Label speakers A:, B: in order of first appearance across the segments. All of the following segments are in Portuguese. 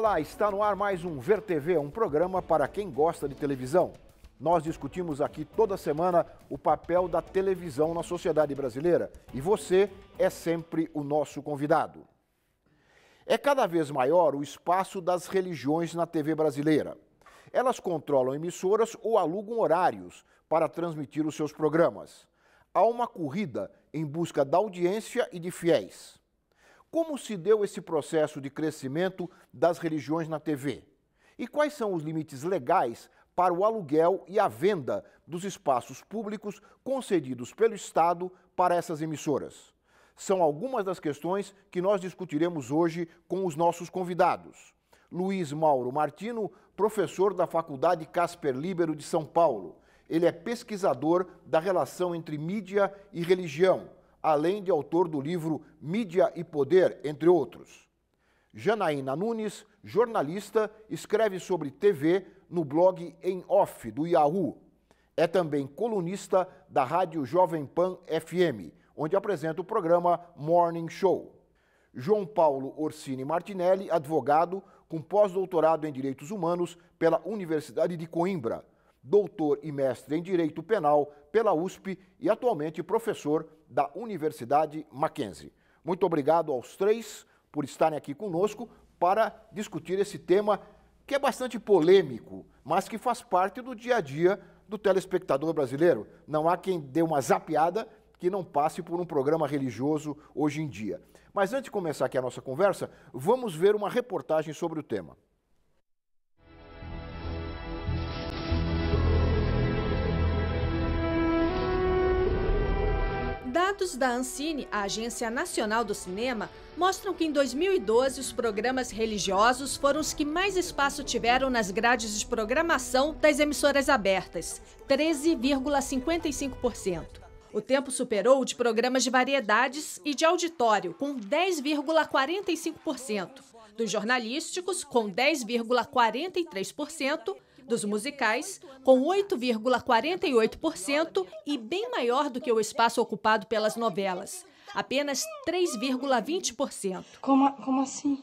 A: Olá, está no ar mais um Ver TV, um programa para quem gosta de televisão. Nós discutimos aqui toda semana o papel da televisão na sociedade brasileira e você é sempre o nosso convidado. É cada vez maior o espaço das religiões na TV brasileira. Elas controlam emissoras ou alugam horários para transmitir os seus programas. Há uma corrida em busca da audiência e de fiéis. Como se deu esse processo de crescimento das religiões na TV? E quais são os limites legais para o aluguel e a venda dos espaços públicos concedidos pelo Estado para essas emissoras? São algumas das questões que nós discutiremos hoje com os nossos convidados. Luiz Mauro Martino, professor da Faculdade Casper Libero de São Paulo. Ele é pesquisador da relação entre mídia e religião além de autor do livro Mídia e Poder, entre outros. Janaína Nunes, jornalista, escreve sobre TV no blog Em Off do Yahoo. É também colunista da Rádio Jovem Pan FM, onde apresenta o programa Morning Show. João Paulo Orsini Martinelli, advogado com pós-doutorado em Direitos Humanos pela Universidade de Coimbra doutor e mestre em Direito Penal pela USP e atualmente professor da Universidade Mackenzie. Muito obrigado aos três por estarem aqui conosco para discutir esse tema que é bastante polêmico, mas que faz parte do dia a dia do telespectador brasileiro. Não há quem dê uma zapiada que não passe por um programa religioso hoje em dia. Mas antes de começar aqui a nossa conversa, vamos ver uma reportagem sobre o tema.
B: Dados da Ancine, a Agência Nacional do Cinema, mostram que em 2012 os programas religiosos foram os que mais espaço tiveram nas grades de programação das emissoras abertas, 13,55%. O tempo superou o de programas de variedades e de auditório, com 10,45%, dos jornalísticos, com 10,43% dos musicais, com 8,48% e bem maior do que o espaço ocupado pelas novelas, apenas 3,20%. Como, como assim?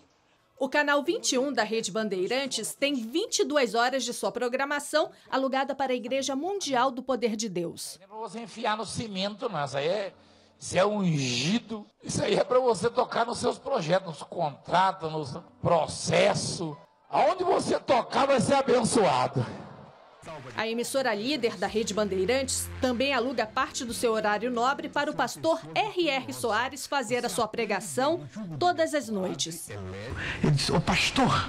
B: O canal 21 da Rede Bandeirantes tem 22 horas de sua programação alugada para a Igreja Mundial do Poder de Deus.
A: Não é vou enfiar no cimento, mas Isso aí é, isso é ungido. Isso aí é para você tocar nos seus projetos, nos contratos, nos processos.
C: Aonde você tocar vai ser abençoado.
B: A emissora líder da Rede Bandeirantes também aluga parte do seu horário nobre para o pastor R.R. Soares fazer a sua pregação todas as noites.
D: Ele disse: Ô pastor,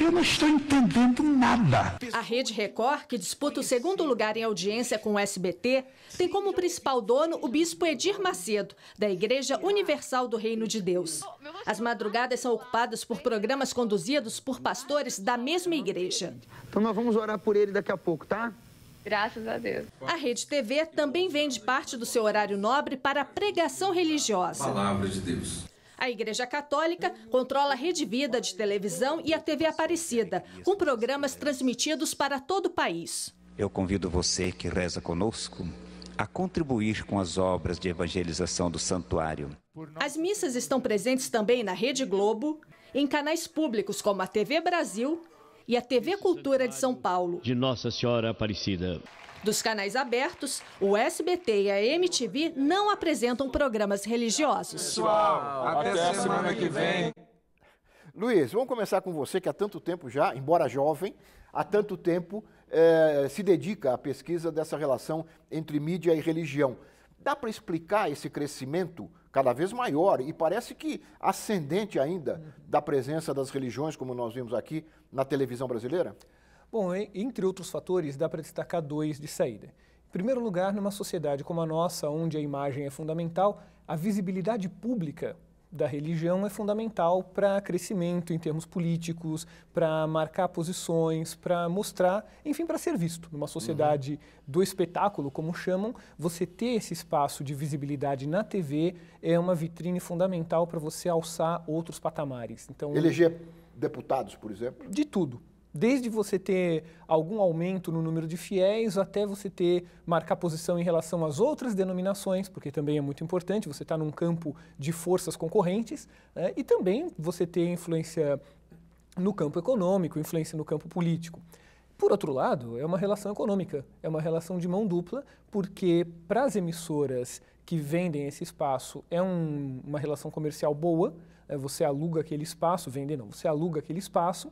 D: eu não estou entendendo nada.
B: A Rede Record, que disputa o segundo lugar em audiência com o SBT, tem como principal dono o bispo Edir Macedo, da Igreja Universal do Reino de Deus. As madrugadas são ocupadas por programas conduzidos por pastores da mesma igreja.
E: Então nós vamos orar por ele daqui a pouco, tá?
B: Graças a Deus. A Rede TV também vende parte do seu horário nobre para pregação religiosa. Palavra de Deus. A Igreja Católica controla a Rede Vida de televisão e a TV Aparecida, com programas transmitidos para todo o país.
F: Eu convido você que reza conosco a contribuir com as obras de evangelização do santuário.
B: As missas estão presentes também na Rede Globo, em canais públicos como a TV Brasil e a TV Cultura de São Paulo. De Nossa Senhora Aparecida. Dos canais abertos, o SBT e a MTV não apresentam programas religiosos.
F: Pessoal, até, até semana que vem.
A: Luiz, vamos começar com você, que há tanto tempo já, embora jovem, há tanto tempo eh, se dedica à pesquisa dessa relação entre mídia e religião. Dá para explicar esse crescimento cada vez maior e parece que ascendente ainda da presença das religiões, como nós vimos aqui na televisão brasileira?
D: Bom, entre outros fatores, dá para destacar dois de saída. Em primeiro lugar, numa sociedade como a nossa, onde a imagem é fundamental, a visibilidade pública da religião é fundamental para crescimento em termos políticos, para marcar posições, para mostrar, enfim, para ser visto. Numa sociedade uhum. do espetáculo, como chamam, você ter esse espaço de visibilidade na TV é uma vitrine fundamental para você alçar outros patamares. Então, eleger
A: deputados, por exemplo?
D: De tudo desde você ter algum aumento no número de fiéis até você ter marcar posição em relação às outras denominações, porque também é muito importante, você está num campo de forças concorrentes, né? e também você ter influência no campo econômico, influência no campo político. Por outro lado, é uma relação econômica, é uma relação de mão dupla, porque para as emissoras que vendem esse espaço é um, uma relação comercial boa, é, você aluga aquele espaço, vende não, você aluga aquele espaço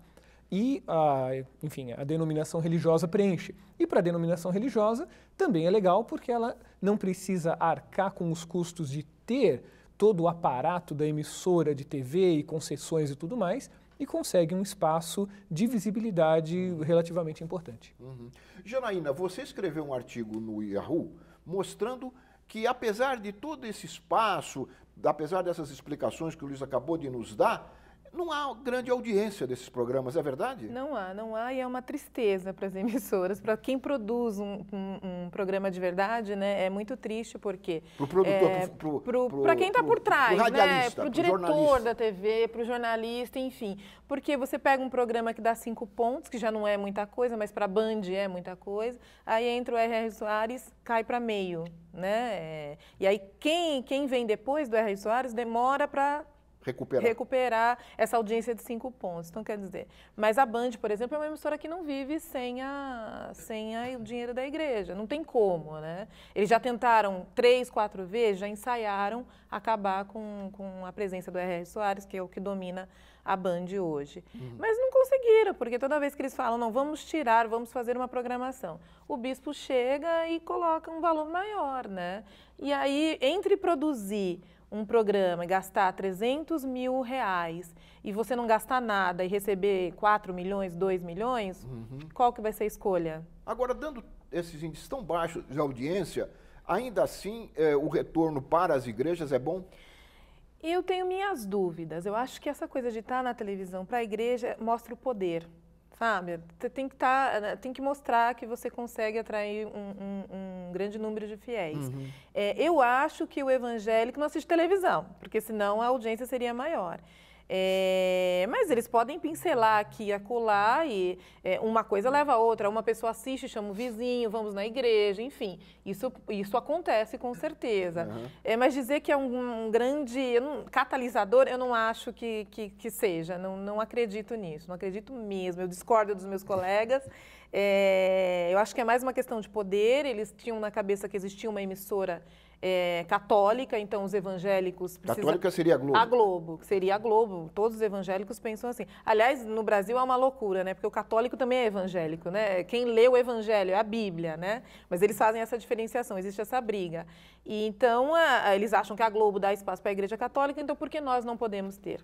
D: e a, enfim, a denominação religiosa preenche. E para a denominação religiosa também é legal porque ela não precisa arcar com os custos de ter todo o aparato da emissora de TV e concessões e tudo mais, e consegue um espaço de visibilidade relativamente importante. Uhum.
A: Janaína, você escreveu um artigo no Yahoo mostrando que, apesar de todo esse espaço, apesar dessas explicações que o Luiz acabou de nos dar, não há grande audiência desses programas, é verdade? Não
G: há, não há, e é uma tristeza para as emissoras. Para quem produz um, um, um, programa de verdade, né, é muito triste, porque. Para o produtor,
A: é, para quem está por trás, né, pro né? Para o diretor da
G: TV, para o jornalista, enfim. Porque você pega um programa que dá cinco pontos, que já não é muita coisa, mas para a Band é muita coisa, aí entra o R.R. Soares, cai para meio. Né? É, e aí quem, quem vem depois do R.R. Soares demora para recuperar. recuperar essa audiência de cinco pontos. Então, quer dizer, mas a Band, por exemplo, é uma emissora que não vive sem, a, sem a, o dinheiro da igreja. Não tem como, né? Eles já tentaram três, quatro vezes, já ensaiaram acabar com, com a presença do R.R. Soares, que é o que domina a Band hoje. Uhum. Mas não conseguiram, porque toda vez que eles falam, não, vamos tirar, vamos fazer uma programação, o bispo chega e coloca um valor maior, né? E aí, entre produzir um programa e gastar 300 mil reais e você não gastar nada e receber 4 milhões, 2 milhões, uhum. qual que vai ser a escolha?
A: Agora, dando esses índices tão baixos de audiência, ainda assim é, o retorno para as igrejas é bom?
G: Eu tenho minhas dúvidas. Eu acho que essa coisa de estar na televisão para a igreja mostra o poder sabe? Tem que, tá, né, tem que mostrar que você consegue atrair um, um, um grande número de fiéis. Uhum. É, eu acho que o evangélico não assiste televisão, porque senão a audiência seria maior. É, mas eles podem pincelar aqui e acolá e é, uma coisa leva a outra. Uma pessoa assiste, chama o vizinho, vamos na igreja, enfim. Isso, isso acontece com certeza. Uhum. É, mas dizer que é um, um grande catalisador, eu não acho que, que, que, seja. Não, não acredito nisso, não acredito mesmo. Eu discordo dos meus colegas. É, eu acho que é mais uma questão de poder. Eles tinham na cabeça que existia uma emissora é, católica, então os evangélicos precisam... Católica seria a Globo. A Globo, que seria a Globo. Todos os evangélicos pensam assim. Aliás, no Brasil é uma loucura, né? Porque o católico também é evangélico, né? Quem lê o evangelho é a Bíblia, né? Mas eles fazem essa diferenciação, existe essa briga. E então a, a, eles acham que a Globo dá espaço para a Igreja Católica, então por que nós não podemos ter?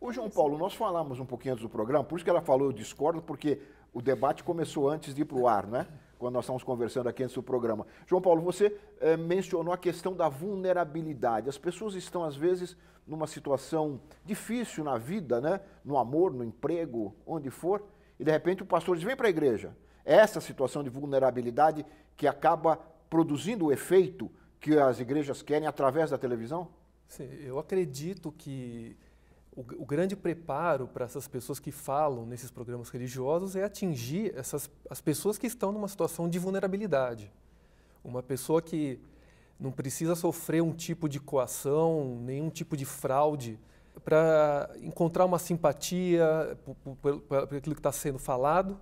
A: Ô é João Paulo, nós falamos um pouquinho antes do programa, por isso que ela falou, eu discordo, porque o debate começou antes de ir para o ar, né? quando nós estamos conversando aqui antes do programa. João Paulo, você é, mencionou a questão da vulnerabilidade. As pessoas estão, às vezes, numa situação difícil na vida, né? no amor, no emprego, onde for, e de repente o pastor diz: vem para a igreja. É essa situação de vulnerabilidade que acaba produzindo o efeito que as igrejas querem através da televisão?
C: Sim, eu acredito que o, o grande preparo para essas pessoas que falam nesses programas religiosos é atingir essas, as pessoas que estão numa situação de vulnerabilidade. Uma pessoa que não precisa sofrer um tipo de coação, nenhum tipo de fraude, para encontrar uma simpatia por, por, por aquilo que está sendo falado.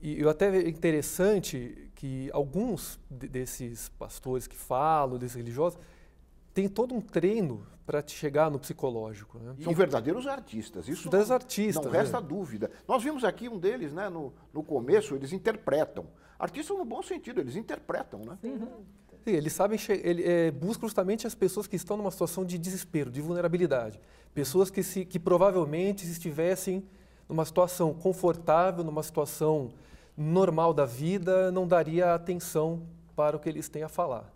C: E eu até é interessante que alguns desses pastores que falam, desses religiosos, têm todo um treino para te chegar no psicológico. Né? São verdadeiros artistas,
A: isso não, artistas, não né? resta né? dúvida. Nós vimos aqui um deles, né, no, no começo, eles interpretam. Artistas no bom sentido, eles interpretam, né? Sim, uhum.
C: eles sabem, ele, é, buscam justamente as pessoas que estão numa situação de desespero, de vulnerabilidade. Pessoas que, se, que provavelmente estivessem numa situação confortável, numa situação normal da vida, não daria atenção para o que eles têm a falar.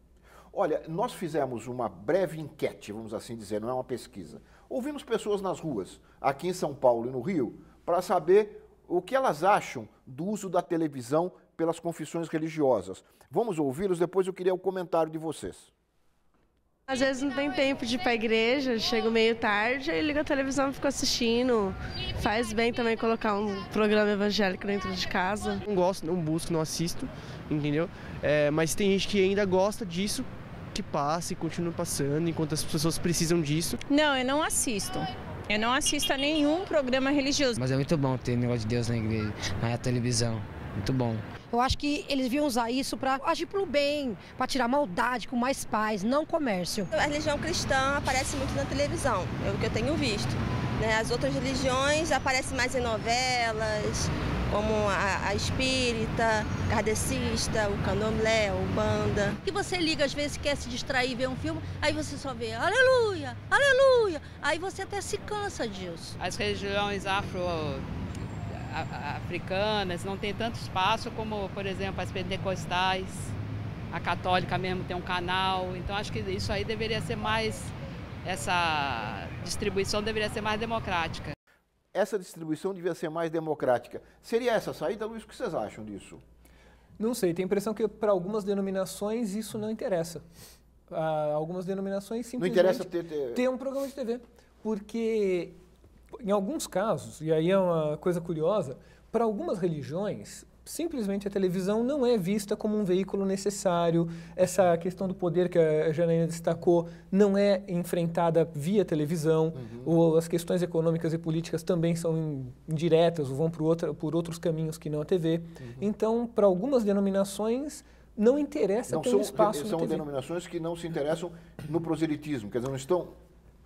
A: Olha, nós fizemos uma breve enquete, vamos assim dizer, não é uma pesquisa. Ouvimos pessoas nas ruas, aqui em São Paulo e no Rio, para saber o que elas acham do uso da televisão pelas confissões religiosas. Vamos ouvi-los, depois eu queria o comentário de vocês.
G: Às vezes não tem tempo de ir para a igreja, chego meio tarde, aí ligo a televisão e fico assistindo. Faz bem também colocar um
C: programa evangélico dentro de casa. Não gosto, não busco, não assisto, entendeu?
H: É, mas tem gente que ainda gosta disso que passa e continua passando enquanto as pessoas precisam disso?
G: Não, eu não assisto. Eu não assisto a nenhum programa religioso.
H: Mas é muito
B: bom ter o negócio de Deus na igreja, na televisão. Muito bom. Eu acho que eles deviam usar isso para agir pro bem, para tirar maldade com mais paz, não comércio. A religião cristã
I: aparece muito na televisão, é o que eu tenho visto. Né? As outras religiões aparecem mais em novelas, como a, a espírita, kardecista, o
B: candomblé, o
I: banda.
B: Que você liga, às vezes quer se distrair, ver um filme, aí você só vê aleluia,
I: aleluia. Aí você até se cansa disso. As religiões afro africanas não tem tanto espaço como, por exemplo, as pentecostais, a católica mesmo tem um canal. Então acho que isso aí deveria ser mais essa distribuição deveria ser mais democrática essa distribuição devia
A: ser mais democrática. Seria essa a saída, Luiz? O que vocês acham disso?
D: Não sei, tenho a impressão que para algumas denominações isso não interessa. Ah, algumas denominações simplesmente não interessa ter, ter... ter um programa de TV. Porque em alguns casos, e aí é uma coisa curiosa, para algumas religiões, simplesmente a televisão não é vista como um veículo necessário. Essa questão do poder que a Janaína destacou não é enfrentada via televisão. Uhum. Ou as questões econômicas e políticas também são indiretas ou vão por, outra, por outros caminhos que não a TV. Uhum. Então, para algumas denominações, não interessa não ter são, um espaço São
A: denominações que não se interessam no proselitismo, quer dizer, não estão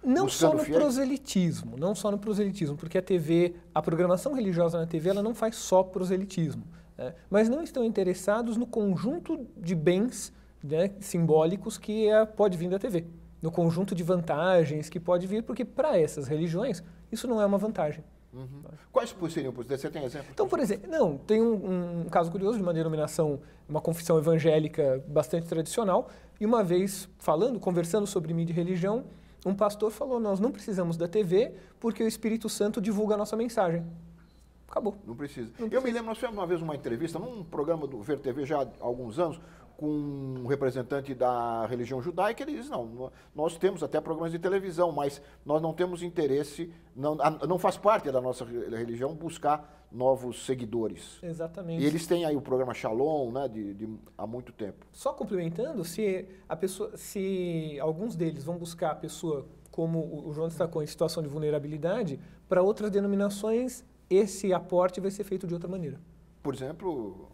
D: não só no proselitismo, não só no proselitismo, porque a TV, a programação religiosa na TV, ela não faz só proselitismo. É, mas não estão interessados no conjunto de bens né, simbólicos que é, pode vir da TV, no conjunto de vantagens que pode vir, porque para essas religiões isso não é uma vantagem. Uhum. Quais
A: seriam? Você tem exemplo?
D: Então, por exemplo, não, tem um, um, caso curioso de uma denominação, uma confissão evangélica bastante tradicional, e uma vez falando, conversando sobre mídia e religião, um pastor falou: Nós não precisamos da TV porque o Espírito Santo divulga a nossa mensagem.
A: Acabou. Não precisa. Não precisa. Eu me lembro, nós fizemos uma vez uma entrevista num programa do VerTV já há alguns anos com um representante da religião judaica, ele diz, não, nós temos até programas de televisão, mas nós não temos interesse, não, não faz parte da nossa religião buscar novos seguidores.
D: Exatamente. E eles
A: têm aí o programa Shalom, né, de, de há muito tempo.
D: Só complementando, se, a pessoa, se alguns deles vão buscar a pessoa como o João destacou, em situação de vulnerabilidade, para outras denominações esse aporte vai ser feito de outra maneira. Por exemplo,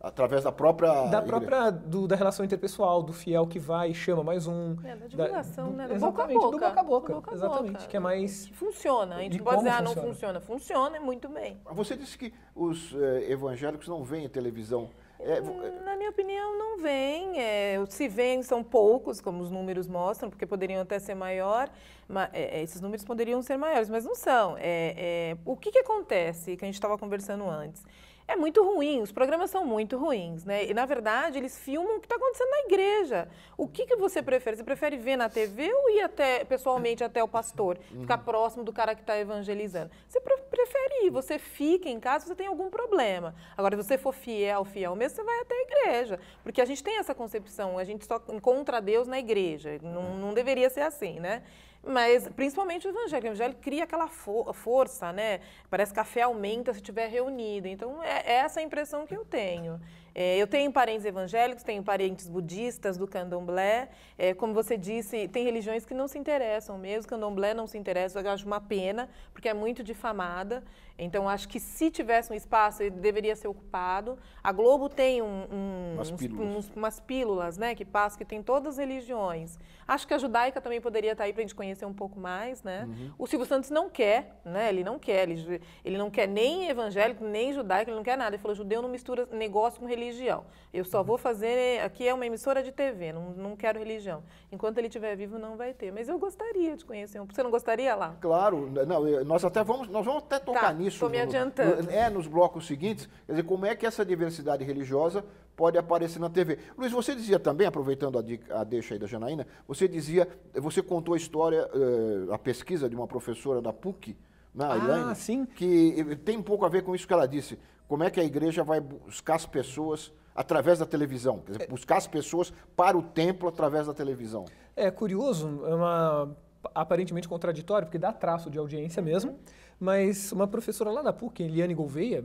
D: através da própria da própria do, da relação interpessoal do fiel que vai e chama mais um é, da divulgação
G: da, do, né do boca a boca, do boca a boca, boca exatamente
D: boca. que é mais
G: funciona a gente pode dizer ah, não funciona funciona e é muito
A: bem você disse que os eh, evangélicos não veem televisão é, é, hum, é. Na
G: minha opinião, não vem. É, se vem, são poucos, como os números mostram, porque poderiam até ser maior. Mas, é, esses números poderiam ser maiores, mas não são. É, o que, que acontece, que a gente estava conversando antes? é muito ruim, os programas são muito ruins, né? E na verdade eles filmam o que está acontecendo na igreja. O que, que você prefere? Você prefere ver na TV ou ir até pessoalmente até o pastor, uhum. ficar uhum. próximo do cara que está evangelizando? Você prefere ir, você fica em casa, você tem algum problema. Agora, se você for fiel, fiel mesmo, você vai até a igreja, porque a gente tem essa concepção, a gente só encontra Deus na igreja. Não, uhum. não deveria ser assim, né? Mas principalmente o evangelho, O evangelho cria aquela for força, né? Parece que a fé aumenta se estiver reunida. Então, é, é essa a impressão que eu tenho. É, eu tenho parentes evangélicos, tenho parentes budistas do candomblé. É, como você disse, tem religiões que não se interessam mesmo. Candomblé não se interessa, eu acho uma pena, porque é muito difamada. Então, acho que se tivesse um espaço, ele deveria ser ocupado. A Globo tem um, um, umas, pílulas. Uns, umas, pílulas. né, que passam, que tem todas as religiões. Acho que a judaica também poderia estar aí para a gente conhecer um pouco mais, né? Uhum. O Silvio Santos não quer, né? Ele não quer, ele, ele não quer nem evangélico, nem judaico, ele não quer nada. Ele falou, judeu não mistura negócio com religião. Eu só uhum. vou fazer, aqui é uma emissora de TV, não, não quero religião. Enquanto ele estiver vivo, não vai ter. Mas eu gostaria de conhecer um. Você não gostaria lá?
A: Claro, né, não, eh, nós até vamos, nós vamos até tocar tá. nisso nisso. Estou me adiantando. No, é, nos blocos seguintes. Quer dizer, como é que essa diversidade religiosa pode aparecer na TV. Luiz, você dizia também, aproveitando a, dica, a deixa aí da Janaína, você dizia, você contou a história, eh, a pesquisa de uma professora da PUC, na né, ah, sim. que eh, tem um pouco a ver com isso que ela disse. Como é que a igreja vai buscar as pessoas através da televisão? Quer dizer, buscar as pessoas para o templo através da televisão.
D: É curioso, é uma, aparentemente contraditório, porque dá traço de audiência mesmo. Mas uma professora lá da PUC, Eliane Gouveia,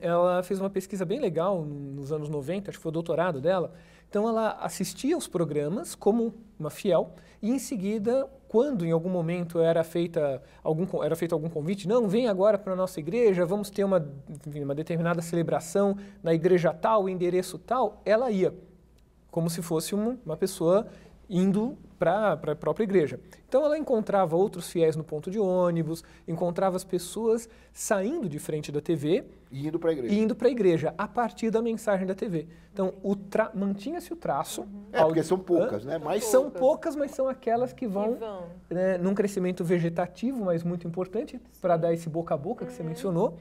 D: ela fez uma pesquisa bem legal nos anos 90, acho que foi o doutorado dela. Então ela assistia aos programas como uma fiel e em seguida, quando em algum momento era feita algum era feito algum convite, não, vem agora para a nossa igreja, vamos ter uma enfim, uma determinada celebração na igreja tal, endereço tal, ela ia como se fosse uma, uma pessoa indo para a própria igreja. Então ela encontrava outros fiéis no ponto de ônibus, encontrava as pessoas saindo de frente da TV e indo para a igreja. Indo para a igreja a partir da mensagem da TV. Então o tra... mantinha-se o traço. Uhum. É, porque são poucas, né? Mas são poucas, mas são aquelas que vão, vão. Né, num crescimento vegetativo, mas muito importante para dar esse boca a boca que você uhum. mencionou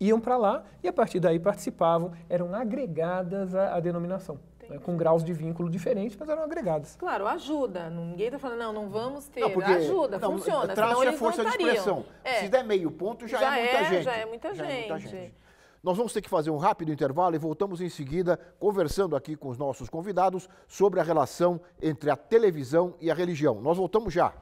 D: iam para lá e a partir daí participavam, eram agregadas à, à, denominação né, com graus de vínculo diferentes, mas eram agregadas. Claro, ajuda. Ninguém está falando, não, não vamos ter. Não, porque, ajuda, não, funciona. Traça é força de expressão. É. Se der meio ponto, já, é já é muita é, gente. Já é
A: muita já gente. É muita gente. Nós vamos ter que fazer um rápido intervalo e voltamos em seguida conversando aqui com os nossos convidados sobre a relação entre a televisão e a religião. Nós voltamos já.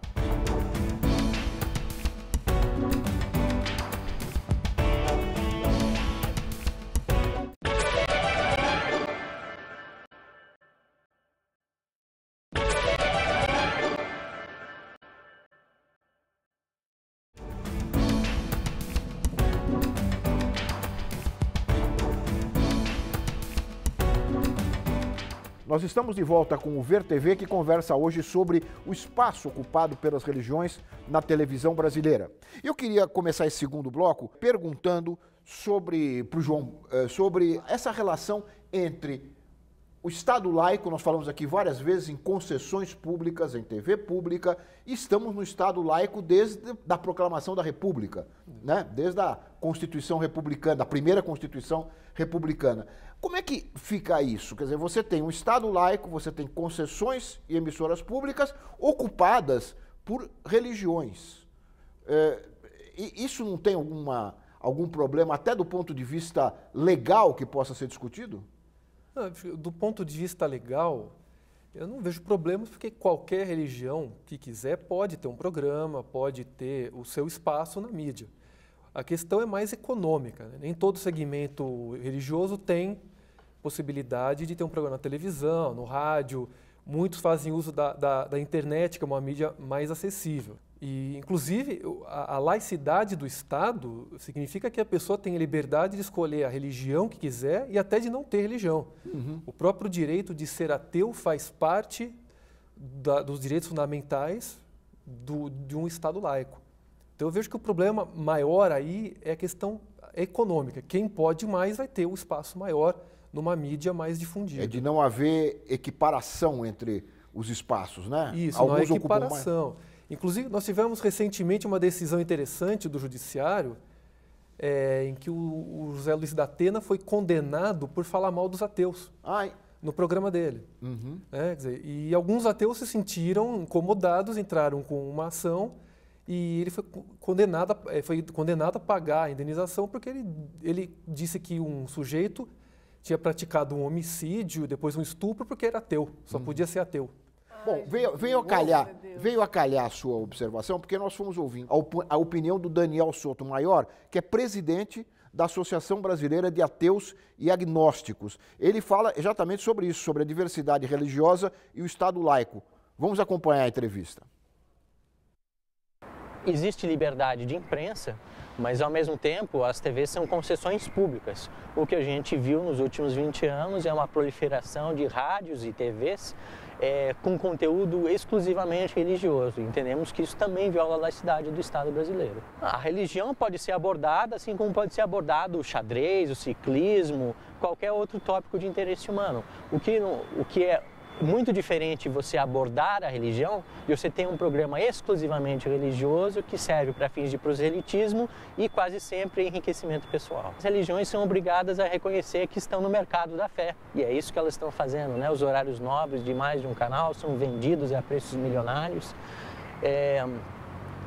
A: Nós estamos de volta com o Ver TV, que conversa hoje sobre o espaço ocupado pelas religiões na televisão brasileira. Eu queria começar esse segundo bloco perguntando sobre pro João eh, sobre essa relação entre o Estado laico, nós falamos aqui várias vezes em concessões públicas, em TV pública, e estamos no Estado laico desde a proclamação da República, né? desde a Constituição Republicana, a primeira Constituição Republicana. Como é que fica isso? Quer dizer, você tem um Estado laico, você tem concessões e emissoras públicas ocupadas por religiões. É, isso não tem alguma, algum problema, até do ponto de vista legal, que possa ser discutido?
C: Do ponto de vista legal, eu não vejo problemas, porque qualquer religião que quiser pode ter um programa, pode ter o seu espaço na mídia. A questão é mais econômica. Né? Nem todo segmento religioso tem possibilidade de ter um programa na televisão, no rádio. Muitos fazem uso da, da, da internet, que é uma mídia mais acessível. E, inclusive, a, a, laicidade do Estado significa que a pessoa tem a liberdade de escolher a religião que quiser e até de não ter religião. Uhum. O próprio direito de ser ateu faz parte da, dos direitos fundamentais do, de um Estado laico. Então eu vejo que o problema maior aí é a questão econômica. Quem pode mais vai ter o um espaço maior numa mídia mais difundida. É de não haver equiparação entre os espaços, né? Isso, Alguns não há equiparação. Inclusive, nós tivemos recentemente uma decisão interessante do Judiciário é, em que o, o, José Luiz da Atena foi condenado por falar mal dos ateus. Ai. No programa dele. Uhum. É, dizer, e alguns ateus se sentiram incomodados, entraram com uma ação e ele foi condenado, a, eh, foi condenado a pagar a indenização porque ele, ele disse que um sujeito tinha praticado um homicídio, depois um estupro, porque era ateu, só uhum. podia ser ateu.
A: Bom, veio, veio, a calhar,
C: veio a calhar
A: a sua observação, porque nós fomos ouvindo a, op a opinião do Daniel Soto Maior, que é presidente da Associação Brasileira de Ateus e Agnósticos. Ele fala exatamente sobre isso, sobre a diversidade religiosa e o Estado laico. Vamos acompanhar a entrevista
H: existe liberdade de imprensa, mas ao mesmo tempo as TVs são concessões públicas. O que a gente viu nos últimos 20 anos é uma proliferação de rádios e TVs é, com conteúdo exclusivamente religioso. Entendemos que isso também viola a laicidade do Estado brasileiro. A religião pode ser abordada, assim como pode ser abordado o xadrez, o ciclismo, qualquer outro tópico de interesse humano. O que, o que é muito diferente você abordar a religião e você tem um programa exclusivamente religioso que serve para fins de proselitismo e quase sempre enriquecimento pessoal. As religiões são obrigadas a reconhecer que estão no mercado da fé e é isso que elas estão fazendo, né? Os horários nobres de mais de um canal são vendidos a preços milionários é,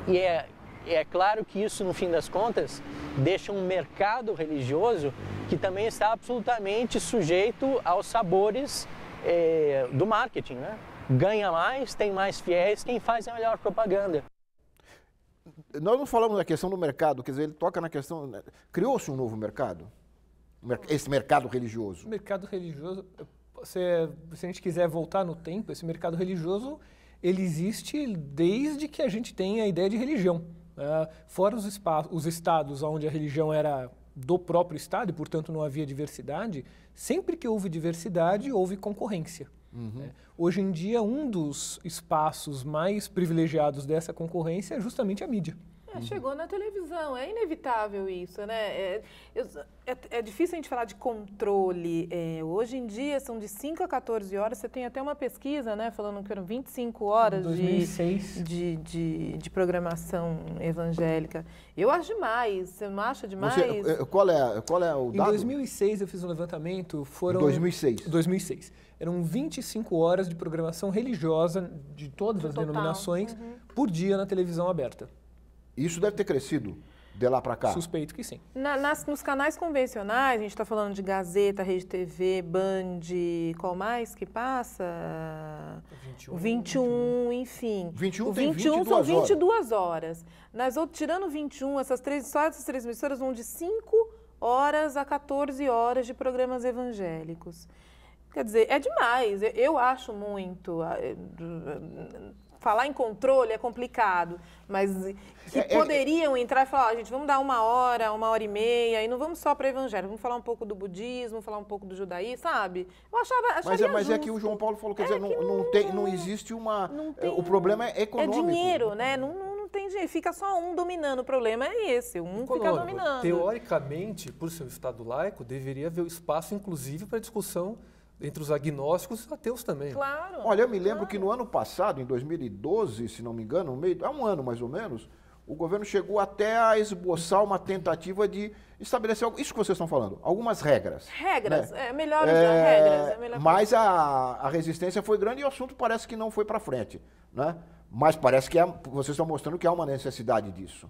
H: e é é claro que isso, no fim das contas, deixa um mercado religioso que também está absolutamente sujeito aos sabores é, do marketing, né? Ganha mais, tem mais fiéis, quem faz a é melhor propaganda. Nós não falamos da questão do mercado, quer dizer, ele toca na questão. Né?
A: Criou-se um novo mercado? Esse mercado religioso?
D: mercado religioso, se, se a gente quiser voltar no tempo, esse mercado religioso ele existe desde que a gente tem a ideia de religião. Né? fora os, espaços, os estados onde a religião era do próprio estado e, portanto, não havia diversidade, Sempre que houve diversidade, houve concorrência. Uhum. É. Hoje em dia, um dos espaços mais privilegiados dessa concorrência é justamente a mídia. É, chegou
G: na televisão, é inevitável isso, né? É, é, é difícil a gente falar de controle. É, hoje em dia são de 5 a 14 horas, você tem até uma pesquisa, né, falando que eram 25 horas de, de, de, de, programação evangélica. Eu acho demais, você não acha demais? Você,
D: qual, é, é, qual é, é o dado? Em 2006 eu fiz um levantamento, foram... 2006? 2006 eram 25 horas de programação religiosa de todas as denominações uhum. por dia na televisão aberta. Isso deve ter crescido de lá para cá? Suspeito que sim.
G: Na, nas, nos canais convencionais, a gente está falando de Gazeta, Rede TV, Band, qual mais que passa? 21. 21, 21. enfim. 21 o 21 22 são 22 horas. horas. Nas outras, tirando 21, essas três, só essas três emissoras vão de 5 horas a 14 horas de programas evangélicos. Quer dizer, é demais. Eu, eu acho muito. Ah, falar em controle é complicado, mas que é, é poderiam é, entrar e falar, oh, gente, vamos dar uma hora, uma hora e meia, e não vamos só para evangelho, vamos falar um pouco do budismo, falar um pouco do judaísmo, sabe? Eu achava, mas, é, mas justo. é que
A: o João Paulo falou, quer é dizer, que não, não, tem, não existe uma... Não é, tem, o problema é econômico. É dinheiro,
G: né? Não, tem dinheiro, fica só um dominando, o problema é esse, um econômico. fica dominando.
C: Teoricamente, por ser um Estado laico, deveria haver espaço, inclusive, para discussão entre os agnósticos e ateus também. Claro. Olha, eu me lembro
A: claro. que no ano passado, em 2012, se não me engano, meio, há um ano mais ou menos, o governo chegou até a esboçar uma tentativa de estabelecer algo, isso que vocês estão falando, algumas regras. Regras, né?
G: é melhor é, regras. É melhor
A: mas a, a, resistência foi grande e o assunto parece que não foi para frente, né? Mas parece que é, vocês estão mostrando que há uma necessidade disso.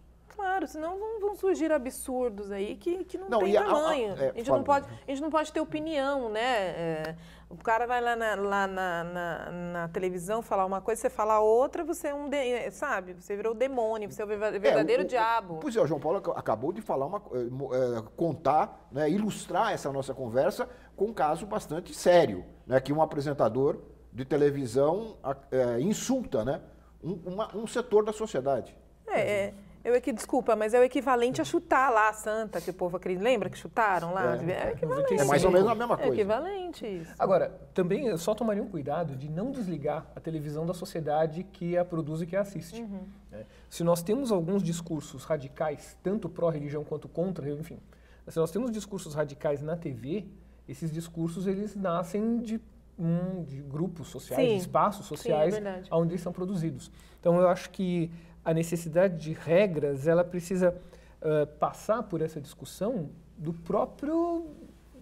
G: Claro, senão vão, vão surgir absurdos aí que, que não, não tem tamanho. A, a, é, a gente não pode, né? a gente não pode ter opinião, né? É, o cara vai lá, na, lá na, na, na, televisão falar uma coisa, você fala outra, você é um. De, é, sabe? Você virou demônio, você é o é, verdadeiro é, o, diabo. O, pois
A: é, o João Paulo acabou de falar uma. Eh, eh, contar, né, ilustrar essa nossa conversa com um caso bastante sério, né? Que um apresentador de televisão eh, insulta, né? Um, uma, um setor da sociedade.
G: É, é, é eu que Desculpa, mas é o equivalente a chutar lá a santa, que o povo acredita. Lembra que chutaram lá? É, é equivalente. É mais ou menos a mesma é coisa. É equivalente isso. Agora,
D: também eu só tomaria um cuidado de não desligar a televisão da sociedade que a produz e que a assiste. Uhum. É. Se nós temos alguns discursos radicais, tanto pró-religião quanto contra, enfim, se nós temos discursos radicais na TV, esses discursos eles nascem de um, de grupos sociais, Sim. espaços sociais Sim, é onde eles são produzidos. Então eu acho que a necessidade de regras, ela precisa uh, passar por essa discussão do próprio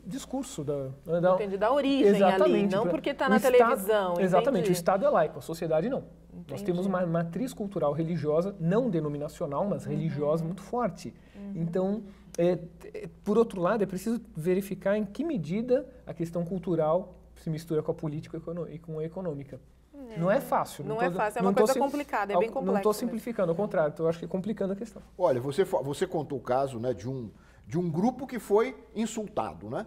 D: discurso da, né, da entendi, da origem exatamente, ali, não porque está na Estado, televisão. Exatamente, entendi. o Estado é laico, a sociedade não. Entendi. Nós temos uma matriz cultural religiosa, não denominacional, mas uhum. religiosa muito forte. Uhum. Então, é, é, por outro lado, é preciso verificar em que medida a questão cultural se mistura com a política e com a econômica. É. Não é fácil. Não, não tô, é fácil, é uma coisa sim, complicada, é bem complexa. Não estou
A: simplificando, ao contrário, estou acho que é complicando a questão. Olha, você, você contou o caso né, de, um, de um grupo que foi insultado, né?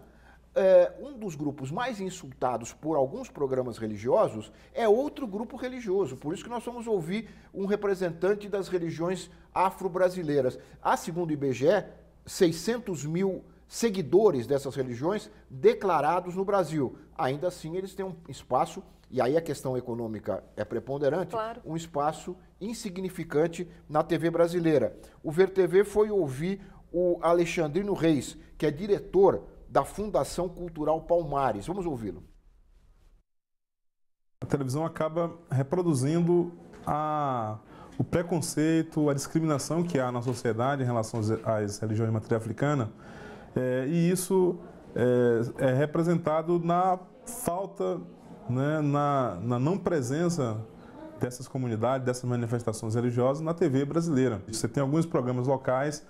A: É, um dos grupos mais insultados por alguns programas religiosos é outro grupo religioso. Por isso que nós vamos ouvir um representante das religiões afro-brasileiras. A segundo o IBGE, 600 mil seguidores dessas religiões declarados no Brasil. Ainda assim, eles têm um espaço e aí a questão econômica é preponderante, claro. um espaço insignificante na TV brasileira. O VerTV foi ouvir o Alexandrino Reis, que é diretor da Fundação Cultural Palmares. Vamos ouvi-lo.
F: A televisão acaba reproduzindo a, o preconceito, a discriminação que há na sociedade em relação às religiões de matriz africana, é, e isso é, é representado na falta né, na, na não presença dessas comunidades, dessas manifestações religiosas na TV brasileira. Você tem alguns programas locais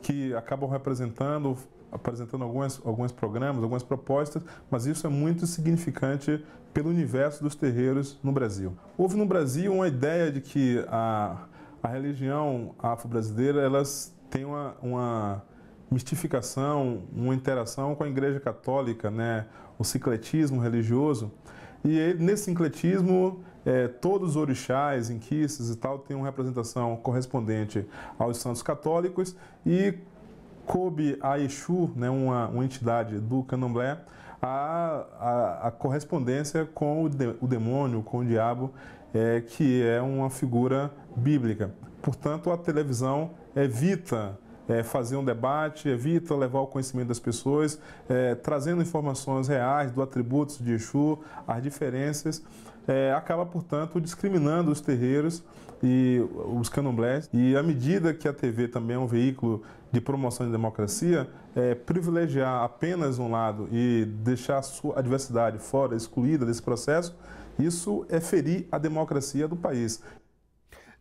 F: que acabam representando, apresentando alguns alguns programas, algumas propostas, mas isso é muito significante pelo universo dos terreiros no Brasil. Houve no Brasil uma ideia de que a, a religião afro-brasileira elas tem uma, uma mistificação, uma interação com a Igreja Católica, né? o cicletismo religioso. E nesse sincretismo, é, todos os orixás, inquistas e tal têm uma representação correspondente aos santos católicos e coube a Exu, né, uma, uma entidade do candomblé, a, a, a correspondência com o, de, o, demônio, com o diabo, é, que é uma figura bíblica. Portanto, a televisão evita é, fazer um debate, evita levar o conhecimento das pessoas, é, trazendo informações reais do atributos de Exu, as diferenças, é, acaba, portanto, discriminando os terreiros e os candomblés. E à medida que a TV também é um veículo de promoção de democracia, é, privilegiar apenas um lado e deixar a sua adversidade fora, excluída desse processo, isso é ferir a democracia do país.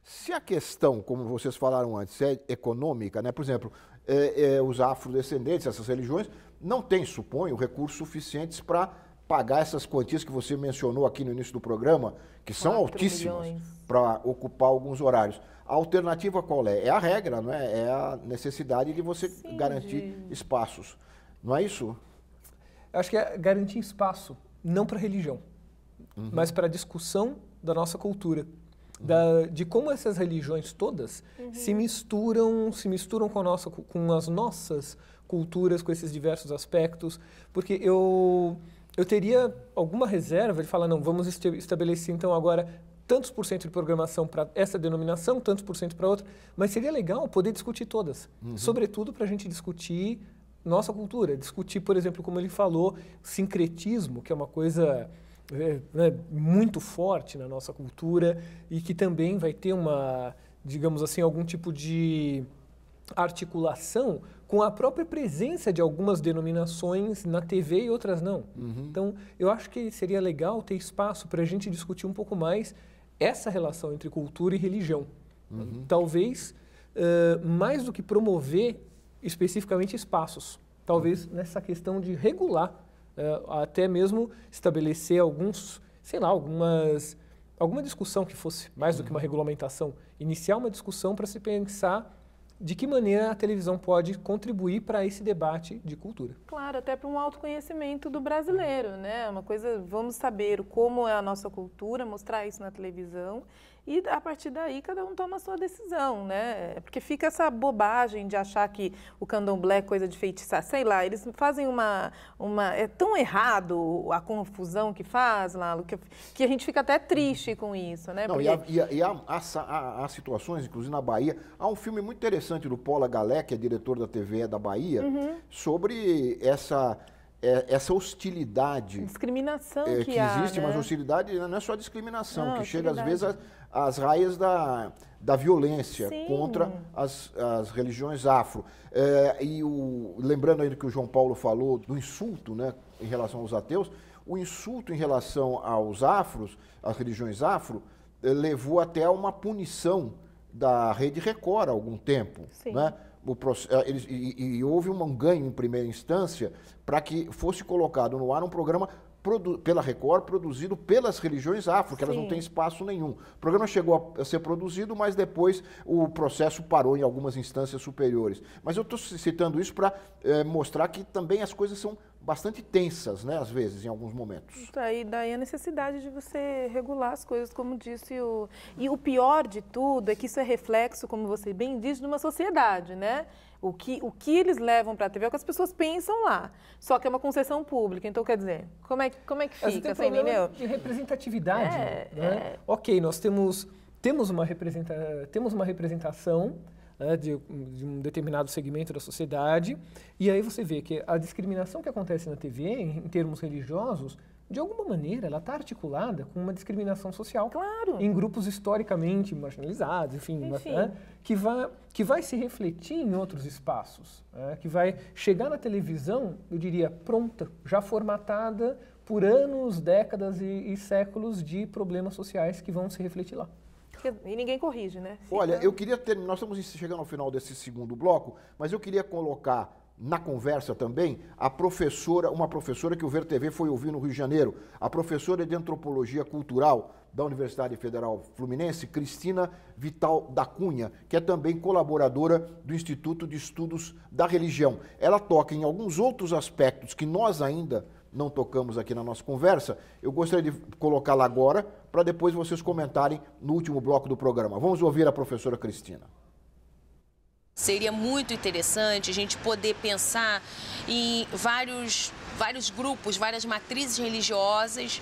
A: Se a questão, como vocês falaram antes, é econômica, né? por exemplo, é, é, os afrodescendentes, essas religiões, não têm, suponho, recursos suficientes para pagar essas quantias que você mencionou aqui no início do programa, que são altíssimas para ocupar alguns horários. A alternativa qual é? É a regra, não é? É a necessidade de você Sim, garantir
D: espaços. Não é isso? Eu acho que é garantir espaço, não para religião, uhum. mas para a discussão da nossa cultura. Uhum. da, de como essas religiões todas uhum. se misturam, se misturam com, nossa, com as nossas culturas, com esses diversos aspectos, porque eu eu teria alguma reserva de falar não, vamos estabelecer então agora tantos por cento de programação para essa denominação, tantos por cento para outra, mas seria legal poder discutir todas, uhum. sobretudo para a gente discutir nossa cultura, discutir, por exemplo, como ele falou, sincretismo, que é uma coisa é, né, muito forte na nossa cultura e que também vai ter uma, digamos assim, algum tipo de articulação com a própria presença de algumas denominações na TV e outras não. Uhum. Então, eu acho que seria legal ter espaço para a gente discutir um pouco mais essa relação entre cultura e religião. Uhum. Talvez, uh, mais do que promover especificamente espaços, talvez uhum. nessa questão de regular é, até mesmo estabelecer alguns, sei lá, algumas alguma discussão que fosse mais do que uma uhum. regulamentação, iniciar uma discussão para se pensar de que maneira a televisão pode contribuir para esse debate de cultura.
G: Claro, até para um autoconhecimento do brasileiro, né? Uma coisa, vamos saber como é a nossa cultura, mostrar isso na televisão e a partir daí cada um toma a sua decisão, né? É, porque fica essa bobagem de achar que o candomblé é coisa de feitiçar, sei lá, eles fazem uma, uma... é tão errado a confusão que faz, Lalo, que, que a gente fica até triste com isso, né? Não, Porque...
A: e, há, e, há, há, há, situações, inclusive na Bahia, há um filme muito interessante do Paula Galé, que é diretor da TV da Bahia, uhum. sobre essa... É, essa hostilidade.
G: Discriminação é, que, que há, existe, né? mas
A: hostilidade não é só discriminação, não, que chega às vezes a, as raias da, da violência Sim. contra as, as religiões afro. É, e o, lembrando ainda que o João Paulo falou do insulto né, em relação aos ateus, o insulto em relação aos afros, às religiões afro, é, levou até a uma punição da Rede Record há algum tempo. Sim. Né? O, é, eles, e, e, houve um ganho em primeira instância para que fosse colocado no ar um programa pela Record, produzido pelas religiões afro, que elas não têm espaço nenhum. O programa chegou a, ser produzido, mas depois o processo parou em algumas instâncias superiores. Mas eu estou citando isso para é, eh, mostrar que também as coisas são bastante tensas, né, às vezes, em alguns momentos.
G: Daí, então, daí a necessidade de você regular as coisas, como disse o... E o pior de tudo é que isso é reflexo, como você bem diz, de uma sociedade, né? O que, o que eles levam para a TV é o que as pessoas pensam lá. Só que é uma concessão pública, então quer dizer, como é, como é que fica? Você tem de
D: representatividade, é, né? É... Ok, nós temos, temos, uma representa, temos uma representação né, de, de, um determinado segmento da sociedade. E aí você vê que a discriminação que acontece na TV, em, em termos religiosos, de alguma maneira, ela está articulada com uma discriminação social. Claro. Em grupos historicamente marginalizados, enfim, né, enfim. Né, que, vai, que vai se refletir em outros espaços, né, que vai chegar na televisão, eu diria, pronta, já formatada por anos, décadas e, e séculos de problemas sociais que vão se refletir lá.
G: Porque, e ninguém corrige, né?
A: Fica... Olha, eu queria terminar, nós estamos chegando ao final desse segundo bloco, mas eu queria colocar na conversa também a professora, uma professora que o Ver TV foi ouvir no Rio de Janeiro, a professora de antropologia cultural da Universidade Federal Fluminense, Cristina Vital da Cunha, que é também colaboradora do Instituto de Estudos da Religião. Ela toca em alguns outros aspectos que nós ainda não tocamos aqui na nossa conversa, eu gostaria de colocá-la agora para depois vocês comentarem no último bloco do programa. Vamos ouvir a professora Cristina.
I: Seria muito interessante a gente poder pensar em vários, vários grupos, várias matrizes religiosas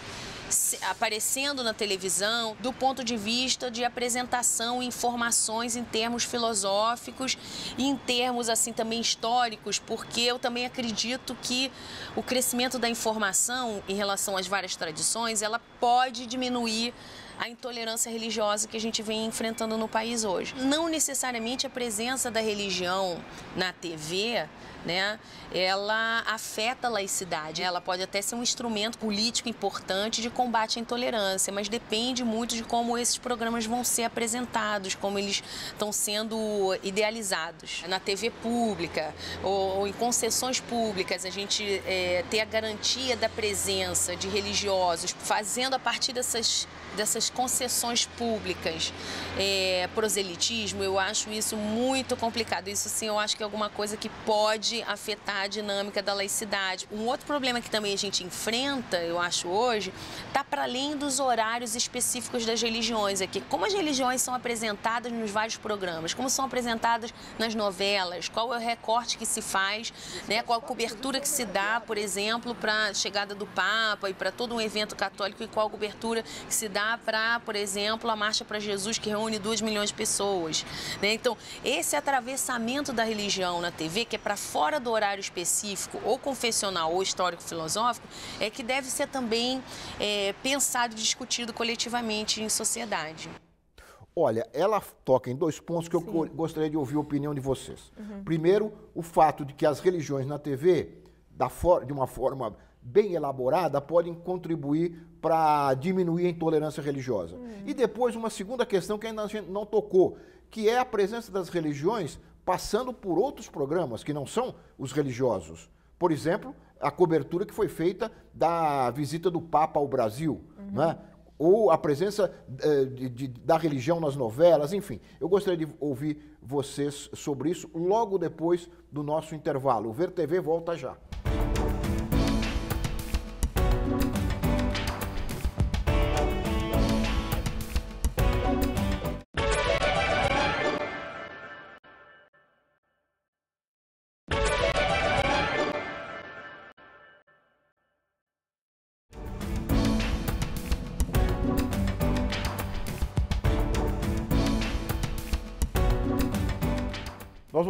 I: aparecendo na televisão do ponto de vista de apresentação, informações em termos filosóficos e em termos assim também históricos, porque eu também acredito que o crescimento da informação em relação às várias tradições, ela pode diminuir a intolerância religiosa que a gente vem enfrentando no país hoje. Não necessariamente a presença da religião na TV, né, ela afeta a laicidade. Ela pode até ser um instrumento político importante de combate à intolerância, mas depende muito de como esses programas vão ser apresentados, como eles estão sendo idealizados. Na TV pública ou, ou em concessões públicas, a gente é, ter a garantia da presença de religiosos, fazendo a partir dessas, dessas concessões públicas, é, proselitismo, eu acho isso muito complicado. Isso sim, eu acho que é alguma coisa que pode afetar a dinâmica da laicidade. Um outro problema que também a gente enfrenta, eu acho hoje, está para além dos horários específicos das religiões aqui. Como as religiões são apresentadas nos vários programas, como são apresentadas nas novelas, qual é o recorte que se faz, né, qual a cobertura que se dá, por exemplo, para a chegada do Papa e para todo um evento católico e qual a cobertura que se dá para por exemplo, a Marcha para Jesus, que reúne 2 milhões de pessoas. Né? Então, esse atravessamento da religião na TV, que é para fora do horário específico, ou confessional, ou histórico-filosófico, é que deve ser também é, pensado e discutido coletivamente em sociedade.
A: Olha, ela toca em dois pontos que Sim. eu gostaria de ouvir a opinião de vocês. Uhum. Primeiro, o fato de que as religiões na TV, da de uma forma bem elaborada podem contribuir para diminuir a intolerância religiosa. Hum. E depois, uma segunda questão que ainda a gente não tocou, que é a presença das religiões passando por outros programas que não são os religiosos. Por exemplo, a cobertura que foi feita da visita do Papa ao Brasil, uhum. né? ou a presença eh, de, de, da religião nas novelas, enfim. Eu gostaria de ouvir vocês sobre isso logo depois do nosso intervalo. O Ver TV volta já.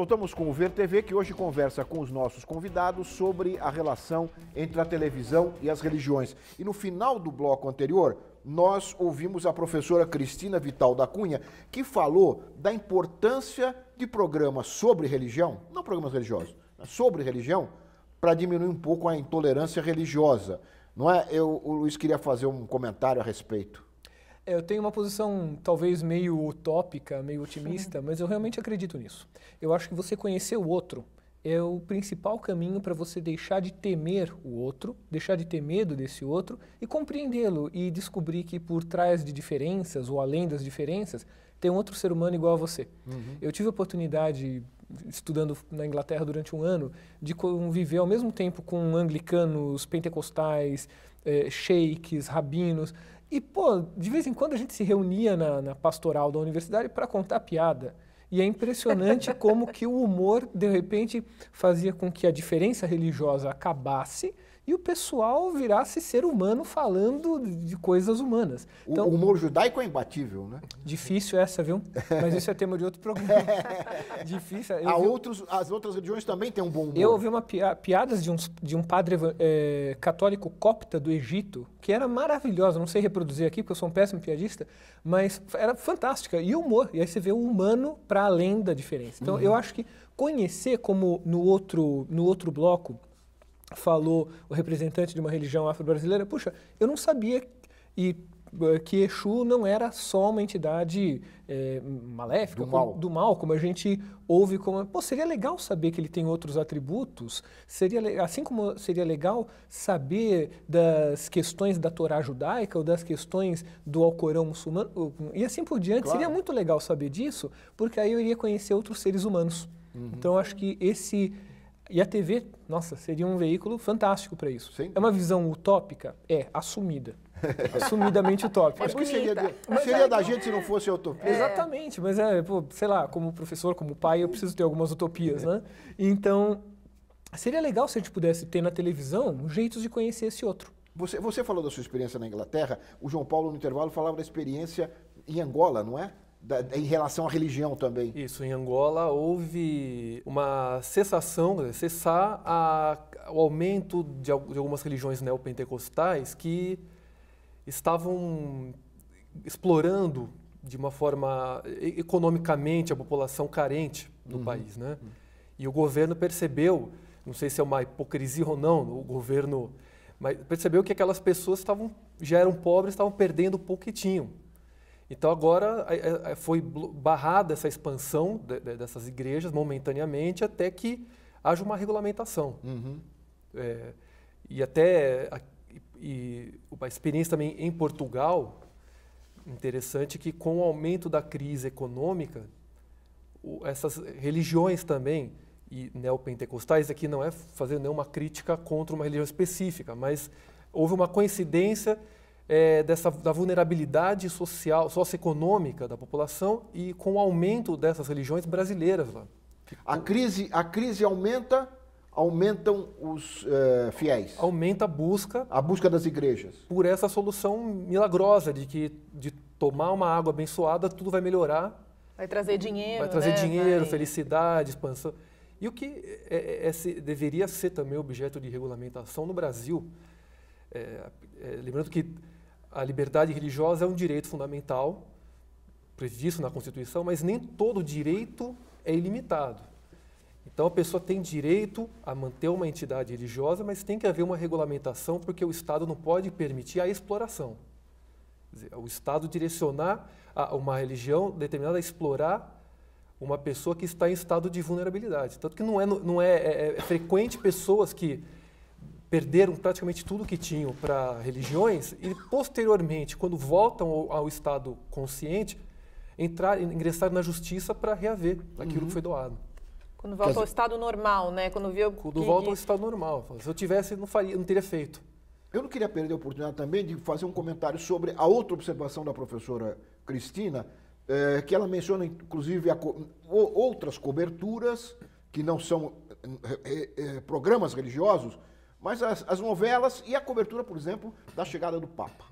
A: Contamos com o Ver TV, que hoje conversa com os nossos convidados sobre a relação entre a televisão e as religiões. E no final do bloco anterior, nós ouvimos a professora Cristina Vital da Cunha, que falou da importância de programas sobre religião, não programas religiosos, sobre religião, para diminuir um pouco a intolerância religiosa. Não é? Eu, o Luiz queria fazer um comentário a respeito.
D: Eu tenho uma posição talvez meio utópica, meio otimista, mas eu realmente acredito nisso. Eu acho que você conhecer o outro é o principal caminho para você deixar de temer o outro, deixar de ter medo desse outro e compreendê-lo e descobrir que por trás de diferenças ou além das diferenças tem um outro ser humano igual a você. Uhum. Eu tive a oportunidade, estudando na Inglaterra durante um ano, de conviver ao mesmo tempo com anglicanos, pentecostais, eh, sheiks, rabinos. E, pô, de vez em quando a gente se reunia na, na pastoral da universidade para contar piada. E é impressionante como que o humor, de repente, fazia com que a diferença religiosa acabasse e o pessoal virasse ser humano falando de coisas humanas. Então, o humor judaico é imbatível, né? Difícil essa, viu? Mas isso é tema de outro programa. difícil. Eu, outros, as outras religiões também têm um bom humor. Eu ouvi uma pia piadas de um, de um padre é, católico copta do Egito, que era maravilhosa, não sei reproduzir aqui porque eu sou um péssimo piadista, mas era fantástica. E humor, e aí você vê o humano para além da diferença. Então uhum. eu acho que conhecer como no outro, no outro bloco, falou o representante de uma religião afro-brasileira, puxa, eu não sabia e eh, que Exu não era só uma entidade é, maléfica, do mal. Como, do mal. como a gente ouve como... Pô, seria legal saber que ele tem outros atributos, seria, assim como seria legal saber das questões da Torá judaica ou das questões do Alcorão muçulmano, e assim por diante. Claro. Seria muito legal saber disso, porque aí eu iria conhecer outros seres humanos. Uhum. Então, acho que esse e a TV, nossa, seria um veículo fantástico para isso. Sim. É uma visão utópica? É, assumida. Assumidamente utópica. É é mas que seria, mas seria aí, é, da então. gente se
A: não fosse a utopia.
D: É. Exatamente, mas é, pô, sei lá, como professor, como pai, eu preciso ter algumas utopias, né? Então, seria legal se a gente pudesse ter na televisão jeitos de conhecer esse outro. Você, você falou da sua experiência na
A: Inglaterra, o João Paulo, no intervalo, falava da experiência em Angola, não é? da, em relação à
C: religião também. Isso, em Angola houve uma cessação, cessar a, o aumento de, de algumas religiões neopentecostais que estavam explorando de uma forma economicamente a população carente do uhum. país, né? Uhum. E o governo percebeu, não sei se é uma hipocrisia ou não, o governo, mas percebeu que aquelas pessoas estavam já eram pobres, estavam perdendo o pouco que tinham. Então agora foi barrada essa expansão dessas igrejas momentaneamente até que haja uma regulamentação. Uhum. É, e até a, e a experiência também em Portugal, interessante que com o aumento da crise econômica, essas religiões também, e neopentecostais, aqui não é fazer nenhuma crítica contra uma religião específica, mas houve uma coincidência é, dessa, da vulnerabilidade social, socioeconômica da população e com o aumento dessas religiões brasileiras lá. A crise, a crise aumenta,
A: aumentam os é, fiéis. Aumenta a busca. A busca das igrejas. Por
C: essa solução milagrosa de que de tomar uma água abençoada tudo vai melhorar. Vai trazer
G: dinheiro. Vai trazer né? dinheiro, vai.
C: felicidade, expansão. E o que é, é, é deveria ser também objeto de regulamentação no Brasil, é, lembrando que a liberdade religiosa é um direito fundamental previsto na Constituição, mas nem todo direito é ilimitado. Então a pessoa tem direito a manter uma entidade religiosa, mas tem que haver uma regulamentação, porque o Estado não pode permitir a exploração. Dizer, o Estado direcionar a uma religião determinada a explorar uma pessoa que está em estado de vulnerabilidade. Tanto que não é, não é, é, é, é frequente pessoas que perderam praticamente tudo que tinham para religiões e posteriormente, quando voltam ao, ao estado consciente, entrar, ingressar na justiça para reaver aquilo uhum. que foi doado.
G: Quando volta dizer, ao estado normal, né? Quando viu Quando que, volta ao
C: estado normal. Se eu tivesse, não faria, não teria feito. Eu não queria perder a oportunidade também de fazer um
A: comentário sobre a outra observação da professora Cristina, é, que ela menciona inclusive co outras coberturas que não são é, é, programas religiosos, mas as, as novelas e a cobertura, por exemplo, da chegada do Papa.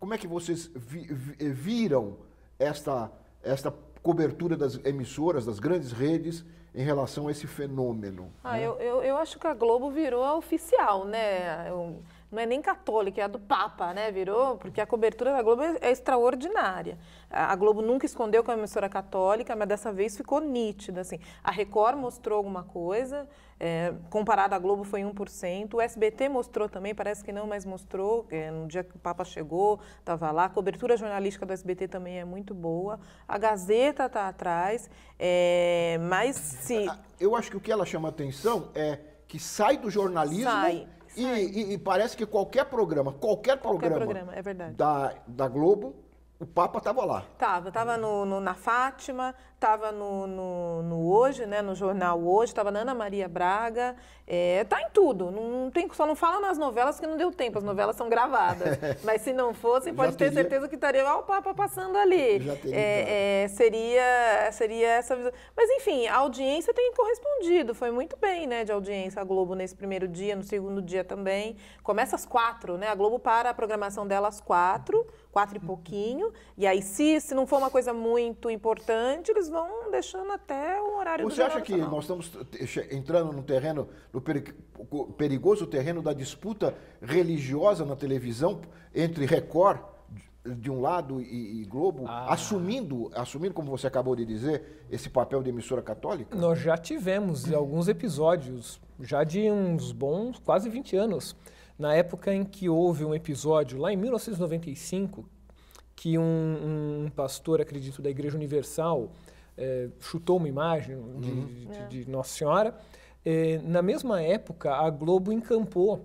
A: Como é que vocês vi, vi, eh, viram esta, esta cobertura das emissoras, das grandes redes, em relação a esse fenômeno?
G: Ah, né? eu, eu, eu, acho que a Globo virou a oficial, né? Eu não é nem católica, é a do Papa, né? Virou, porque a cobertura da Globo é, é extraordinária. A Globo nunca escondeu que é uma emissora católica, mas dessa vez ficou nítida, assim. A Record mostrou alguma coisa, é, comparada à Globo foi 1%. O SBT mostrou também, parece que não, mas mostrou. É, no dia que o Papa chegou, estava lá. A cobertura jornalística do SBT também é muito boa. A Gazeta está atrás,
A: é, mas se... Eu acho que o que ela chama atenção é que sai do jornalismo sai. E, e, e, parece que qualquer programa, qualquer, qualquer programa, é da, da Globo, o Papa estava lá.
G: Tava, tava no, no, na Fátima, estava no, no, no, Hoje, né, no jornal Hoje, estava na Ana Maria Braga, está é, em tudo. Não, tem, só não fala nas novelas que não deu tempo, as novelas são gravadas. Mas se não fosse, pode teria, ter certeza que estaria ó, o Papa passando ali. É, então. é, seria, seria essa visão. Mas enfim, a audiência tem correspondido, foi muito bem né, de audiência a Globo nesse primeiro dia, no segundo dia também. Começa às quatro, né? A Globo para a programação dela às quatro, quatro e pouquinho. E aí, se, se não for uma coisa muito importante, eles vão deixando até o horário Você do acha que nós
A: estamos entrando no terreno, no perigoso terreno da disputa religiosa na televisão entre Record de um lado e, e Globo, ah. assumindo, assumindo, como você acabou de dizer, esse papel de emissora católica?
D: Nós já tivemos alguns episódios, já de uns bons quase 20 anos. Na época em que houve um episódio, lá em 1995, que um, um pastor, acredito, da Igreja Universal, é, chutou uma imagem de, uhum. de, é. de Nossa Senhora. É, na mesma época, a Globo encampou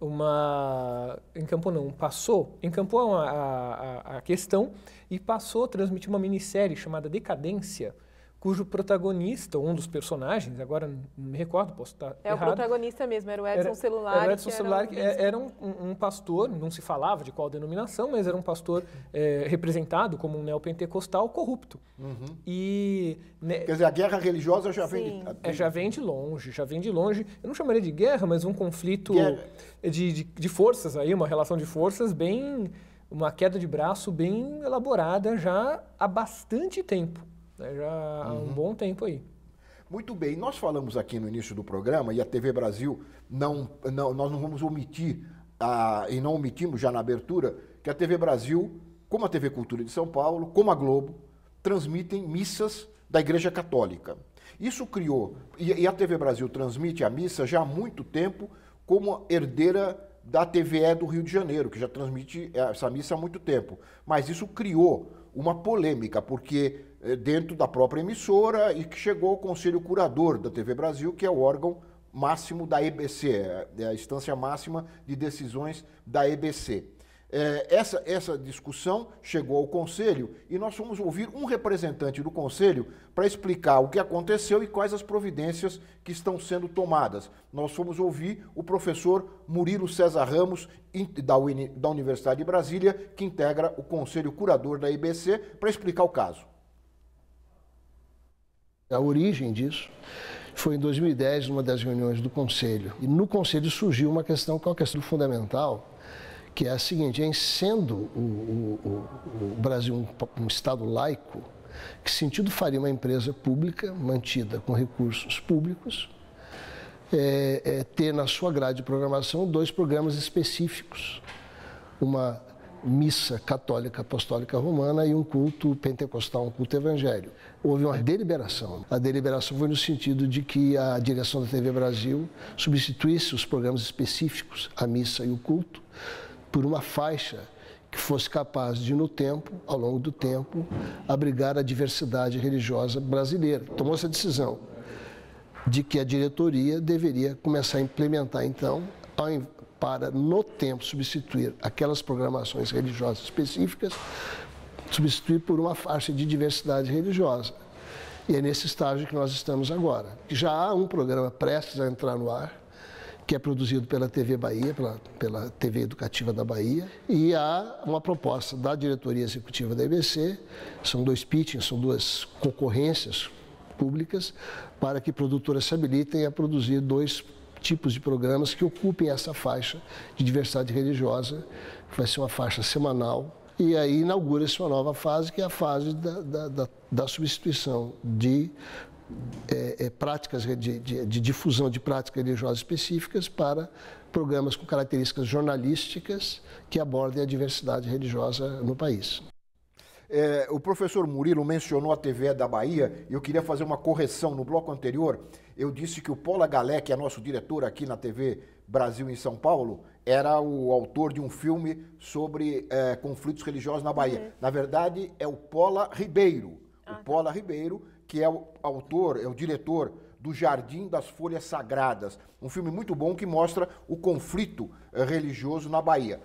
D: uma. Encampou não, passou. Encampou a, a, a questão e passou a transmitir uma minissérie chamada Decadência cujo protagonista, um dos personagens, agora não me recordo, posso estar É errado, o
G: protagonista mesmo, era o Edson era, Celular. Era o Edson Celular, que era, é, era um,
D: um, pastor, não se falava de qual denominação, mas era um pastor é, representado como um neopentecostal corrupto. Uhum. E, né, Quer dizer, a guerra religiosa já vem, de, é, já vem de longe, já vem de longe. Eu não chamaria de guerra, mas um conflito de, de, de forças aí, uma relação de forças bem... Uma queda de braço bem elaborada já há bastante tempo. Né, já há uhum. um bom tempo aí.
A: Muito bem, nós falamos aqui no início do programa, e a TV Brasil, não, não, nós não vamos omitir, a, e não omitimos já na abertura, que a TV Brasil, como a TV Cultura de São Paulo, como a Globo, transmitem missas da Igreja Católica. Isso criou, e, e a TV Brasil transmite a missa já há muito tempo como herdeira da TVE do Rio de Janeiro, que já transmite essa missa há muito tempo. Mas isso criou uma polêmica, porque eh, dentro da própria emissora e que chegou ao Conselho Curador da TV Brasil, que é o órgão máximo da EBC, é, é a instância máxima de decisões da EBC. É, eh, essa, essa discussão chegou ao Conselho e nós fomos ouvir um representante do Conselho para explicar o que aconteceu e quais as providências que estão sendo tomadas. Nós fomos ouvir o professor Murilo César Ramos, da, Uni, da Universidade de Brasília, que integra o Conselho Curador da IBC, para explicar o caso.
E: A origem disso foi em 2010, numa das reuniões do Conselho. E no Conselho surgiu uma questão, que é uma questão fundamental, que é a seguinte: em sendo o, o, o Brasil um, um Estado laico, que sentido faria uma empresa pública, mantida com recursos públicos, é, é, ter na sua grade de programação dois programas específicos? Uma missa católica apostólica romana e um culto pentecostal, um culto evangélico houve uma deliberação. A deliberação foi no sentido de que a direção da TV Brasil substituísse os programas específicos, a missa e o culto, por uma faixa que fosse capaz de, no tempo, ao longo do tempo, abrigar a diversidade religiosa brasileira. Tomou se a decisão de que a diretoria deveria começar a implementar, então, para, no tempo, substituir aquelas programações religiosas específicas substituir por uma faixa de diversidade religiosa. E é nesse estágio que nós estamos agora. Já há um programa prestes a entrar no ar, que é produzido pela TV Bahia, pela, pela TV Educativa da Bahia, e há uma proposta da diretoria executiva da EBC, são dois pitchings, são duas concorrências públicas, para que produtoras se habilitem a produzir dois tipos de programas que ocupem essa faixa de diversidade religiosa, que vai ser uma faixa semanal e aí inaugura-se uma nova fase, que é a fase da, da, da, da substituição de é, é, práticas de, de, de, difusão de práticas religiosas específicas para programas com características jornalísticas que abordem a diversidade religiosa no país.
A: É, o professor Murilo mencionou a TV da Bahia e eu queria fazer uma correção. No bloco anterior, eu disse que o Paula Galé, que é nosso diretor aqui na TV Brasil em São Paulo, era o autor de um filme sobre é, conflitos religiosos na Bahia. Uhum. Na verdade, é o Paula Ribeiro. Ah, o Paula tá. Ribeiro, que é o autor, é o diretor do Jardim das Folhas Sagradas. Um filme muito bom que mostra o conflito eh, religioso na Bahia.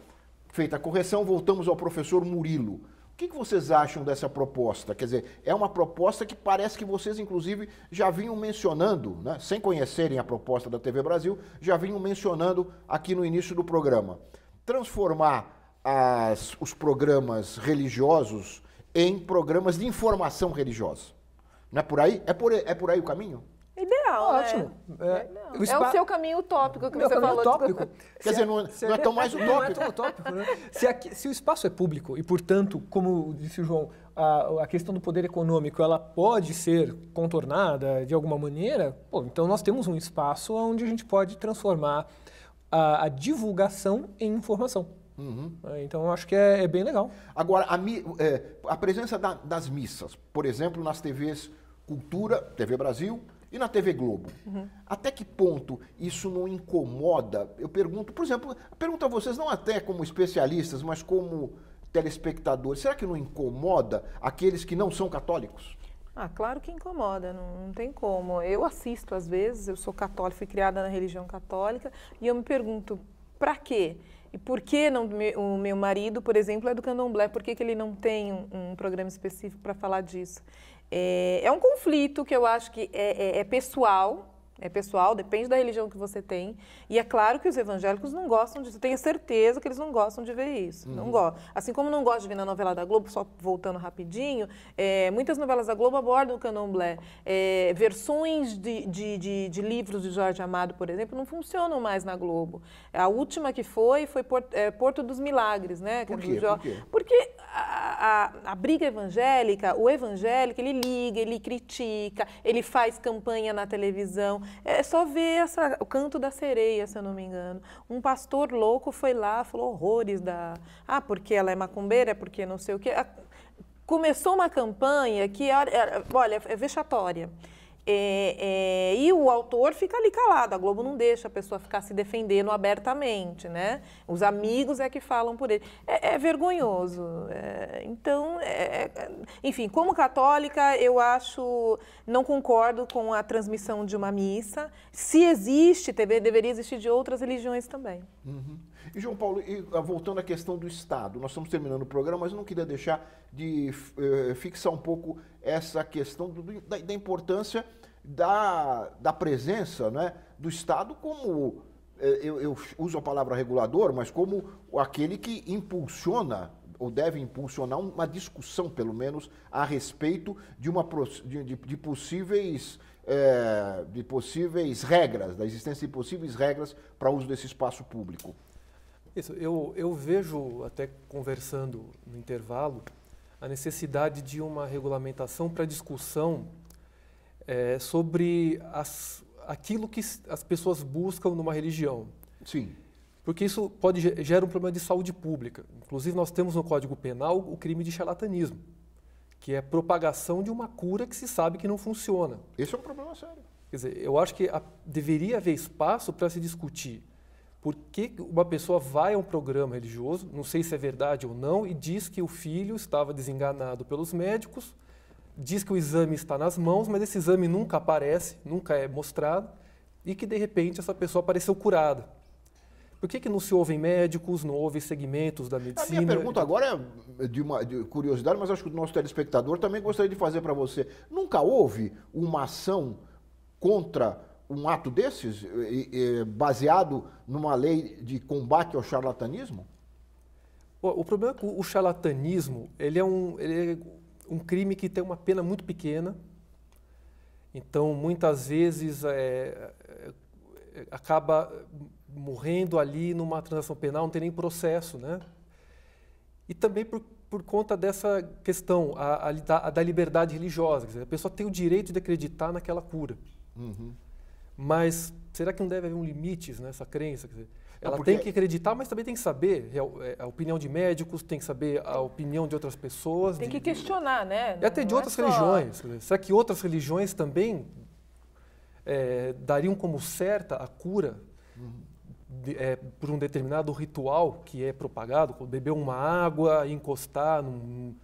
A: Feita a correção, voltamos ao professor Murilo. O que, que, vocês acham dessa proposta? Quer dizer, é uma proposta que parece que vocês, inclusive, já vinham mencionando, né? sem conhecerem a proposta da TV Brasil, já vinham mencionando aqui no início do programa. Transformar as, os programas religiosos em programas de informação religiosa. Não é por aí? É por, é por aí o caminho?
G: Ideal, né? Ótimo.
A: Né? É, o, spa... é o seu
G: caminho utópico
D: que Meu você falou. utópico. Quer dizer, não, é- se, não é tão mais utópico. Não é tão utópico, né? se, aqui, se o espaço é público e, portanto, como disse o João, a, a, questão do poder econômico ela pode ser contornada de alguma maneira, pô, então nós temos um espaço onde a gente pode transformar a, a divulgação em informação. Uhum. É, então, acho que é, é, bem
A: legal. Agora, a, é, a presença da, das missas, por exemplo, nas TVs Cultura, TV Brasil, e na TV Globo? Uhum. Até que ponto isso não incomoda? Eu pergunto, por exemplo, pergunto a vocês, não até como especialistas, mas como telespectadores, será que não incomoda aqueles que não são católicos?
G: Ah, claro que incomoda, não, não, tem como. Eu assisto às vezes, eu sou católica, fui criada na religião católica, e eu me pergunto, para quê? E por que não, o meu marido, por exemplo, é do candomblé, por que, que ele não tem um, um programa específico para falar disso? É, é um conflito que eu acho que é, é, é pessoal, é pessoal, depende da religião que você tem. E é claro que os evangélicos não gostam disso. Tenho certeza que eles não gostam de ver isso. Uhum. Não gostam. Assim como não gostam de ver na novela da Globo, só voltando rapidinho, é, muitas novelas da Globo abordam o candomblé. É, versões de, de, de, de, livros de Jorge Amado, por exemplo, não funcionam mais na Globo. A última que foi foi Porto, é, Porto dos Milagres, né? Por quê? Por quê? Porque a, a, briga evangélica, o evangélico, ele liga, ele critica, ele faz campanha na televisão. É só ver essa, o canto da sereia, se eu não me engano. Um pastor louco foi lá, falou horrores da. Ah, porque ela é macumbeira, é porque não sei o quê. Começou uma campanha que, olha, é vexatória. É, é, e o autor fica ali calado, a Globo não deixa a pessoa ficar se defendendo abertamente, né? Os amigos é que falam por ele. É, é vergonhoso. É, então, é, é, enfim, como católica, eu acho, não concordo com a transmissão de uma missa. Se existe TV, deveria existir de outras religiões também. Uhum.
A: E, João Paulo, e, ah, voltando à questão do Estado, nós estamos terminando o programa, mas eu não queria deixar de eh, fixar um pouco essa questão do, da, da, importância da, da presença né, do Estado como, eh, eu, eu uso a palavra regulador, mas como aquele que impulsiona ou deve impulsionar uma discussão, pelo menos, a respeito de, uma, de, de, de possíveis. É, de possíveis regras, da existência de possíveis regras para uso desse espaço público.
C: Isso, eu, eu vejo, até conversando no intervalo, a necessidade de uma regulamentação para discussão é, sobre as, aquilo que as pessoas buscam numa religião. Sim. Porque isso pode gera um problema de saúde pública. Inclusive, nós temos no Código Penal o crime de charlatanismo, que é propagação de uma cura que se sabe que não funciona. Esse é um problema sério. Quer dizer, eu acho que a, deveria haver espaço para se discutir por que uma pessoa vai a um programa religioso, não sei se é verdade ou não, e diz que o filho estava desenganado pelos médicos, diz que o exame está nas mãos, mas esse exame nunca aparece, nunca é mostrado, e que de repente essa pessoa apareceu curada? Por que, que não se ouvem médicos, não ouvem segmentos da medicina? A minha pergunta agora
A: é de uma de curiosidade, mas acho que o nosso telespectador também gostaria de fazer para você. Nunca houve uma ação contra um ato desses, eh, eh, eh, baseado numa lei de combate ao charlatanismo?
C: O problema é que o charlatanismo ele é, um, ele é um crime que tem uma pena muito pequena. Então, muitas vezes, é, é, acaba morrendo ali numa transação penal, não tem nem processo. Né? E também por, por conta dessa questão a, a, da, a da liberdade religiosa. Dizer, a pessoa tem o direito de acreditar naquela cura. Uhum. Mas será que não deve haver um limite nessa crença? Dizer, ela porque... tem que acreditar, mas também tem que saber é, é, a opinião de médicos, tem que saber a opinião de outras pessoas. Tem de, que
G: questionar, né? E até não de é outras é só... religiões.
C: Dizer, será que outras religiões também é, dariam como certa a cura uhum. de, é, por um determinado ritual que é propagado? Beber uma água, encostar num,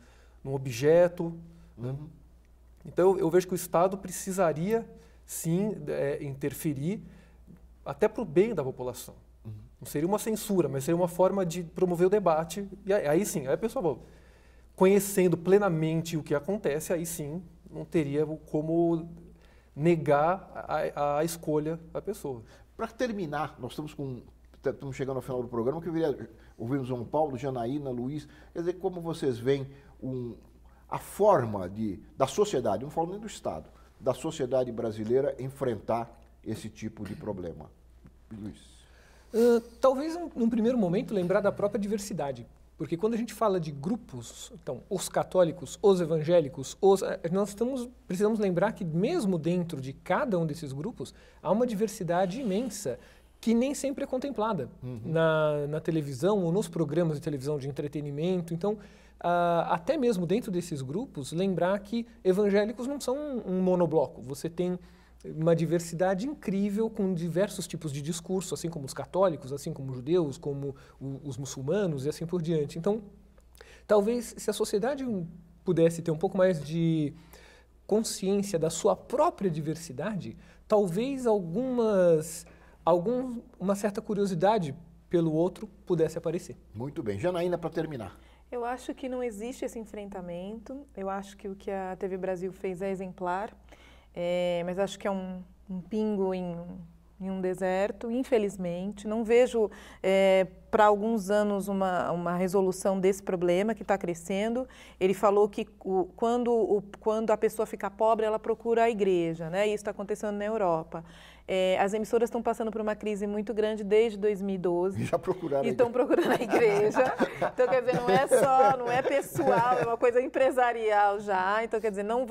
C: num objeto. Né? Uhum. Né? Então eu vejo que o Estado precisaria sim é, interferir até para o bem da população. Uhum. Não seria uma censura, mas seria uma forma de promover o debate. E aí, aí sim, aí a pessoa, conhecendo plenamente o que acontece, aí sim não teria como negar a, a escolha da pessoa. Para terminar, nós
A: estamos com tá, estamos chegando ao final do programa, que eu queria ouvir João Paulo, Janaína, Luiz, quer dizer, como vocês veem um, a forma de, da sociedade, não falo nem do Estado, da sociedade brasileira enfrentar esse tipo de problema? Luiz.
D: Uh, talvez, um, num primeiro momento, lembrar da própria diversidade. Porque quando a gente fala de grupos, então, os católicos, os evangélicos, os, eh, nós estamos, precisamos lembrar que mesmo dentro de cada um desses grupos, há uma diversidade imensa que nem sempre é contemplada uhum. na, na televisão ou nos programas de televisão de entretenimento. Então, Uh, até mesmo dentro desses grupos, lembrar que evangélicos não são um, um, monobloco. Você tem uma diversidade incrível com diversos tipos de discurso, assim como os católicos, assim como os judeus, como o, os muçulmanos e assim por diante. Então, talvez se a sociedade pudesse ter um pouco mais de consciência da sua própria diversidade, talvez algumas algum, uma certa curiosidade pelo outro pudesse aparecer. Muito bem. Janaína, para terminar.
G: Eu acho que não existe esse enfrentamento. Eu acho que o que a TV Brasil fez é exemplar, é, mas acho que é um, um pingo em, em um deserto, infelizmente. Não vejo é, para alguns anos uma, uma resolução desse problema que está crescendo. Ele falou que o, quando, o, quando a pessoa fica pobre, ela procura a igreja, né? Isso está acontecendo na Europa. É, as emissoras estão passando por uma crise muito grande desde 2012. Já procuraram. estão procurando a igreja. Então, quer dizer, não é só, não é pessoal, é uma coisa empresarial já. Então, quer dizer, não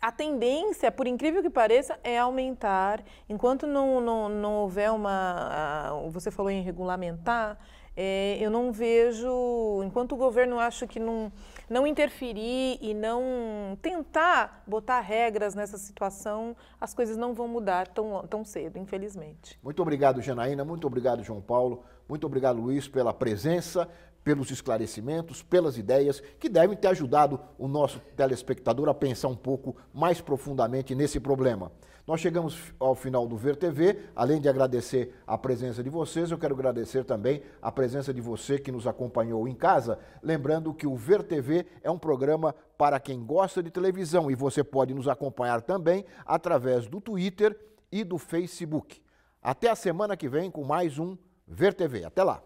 G: A tendência, por incrível que pareça, é aumentar. Enquanto não, não, não houver uma. Você falou em regulamentar é, eu não vejo, enquanto o governo acho que não, não interferir e não tentar botar regras nessa situação, as coisas não vão mudar tão, tão cedo, infelizmente.
A: Muito obrigado, Janaína, muito obrigado, João Paulo, muito obrigado, Luiz, pela presença, pelos esclarecimentos, pelas ideias que devem ter ajudado o nosso telespectador a pensar um pouco mais profundamente nesse problema. Nós chegamos ao final do Ver TV. Além de agradecer a presença de vocês, eu quero agradecer também a presença de você que nos acompanhou em casa. Lembrando que o Ver TV é um programa para quem gosta de televisão e você pode nos acompanhar também através do Twitter e do Facebook. Até a semana que vem com mais um Ver TV. Até lá!